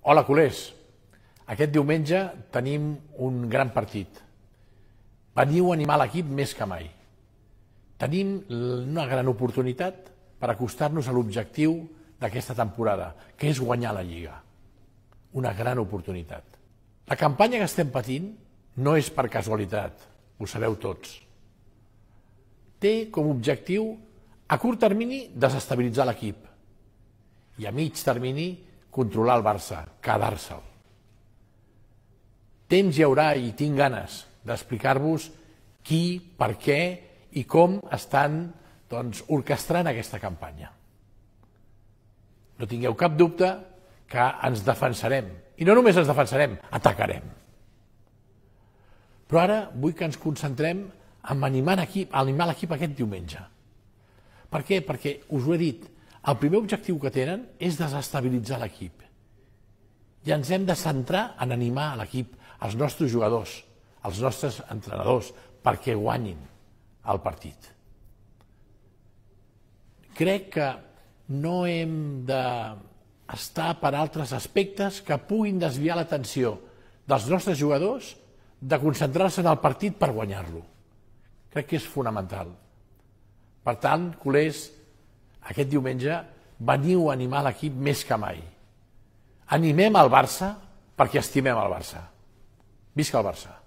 Hola, culers! Aquest diumenge tenim un gran partit. Veniu a animar l'equip més que mai. Tenim una gran oportunitat per acostar-nos a l'objectiu d'aquesta temporada, que és guanyar la Lliga. Una gran oportunitat. La campanya que estem patint no és per casualitat, ho sabeu tots. Té com a objectiu, a curt termini, desestabilitzar l'equip i a mig termini, controlar el Barça, quedar-se'l. Temps hi haurà i tinc ganes d'explicar-vos qui, per què i com estan doncs, orquestrant aquesta campanya. No tingueu cap dubte que ens defensarem. I no només ens defensarem, atacarem. Però ara vull que ens concentrem en animar l'equip aquest diumenge. Per què? Perquè us ho he dit, el primer objectiu que tenen és desestabilitzar l'equip. I ens hem de centrar en animar l'equip, els nostres jugadors, els nostres entrenadors, perquè guanyin el partit. Crec que no hem d'estar per altres aspectes que puguin desviar l'atenció dels nostres jugadors de concentrar-se en el partit per guanyar-lo. Crec que és fonamental. Per tant, culers, aquest diumenge veniu a animar l'equip més que mai. Animem el Barça perquè estimem el Barça. Visca el Barça!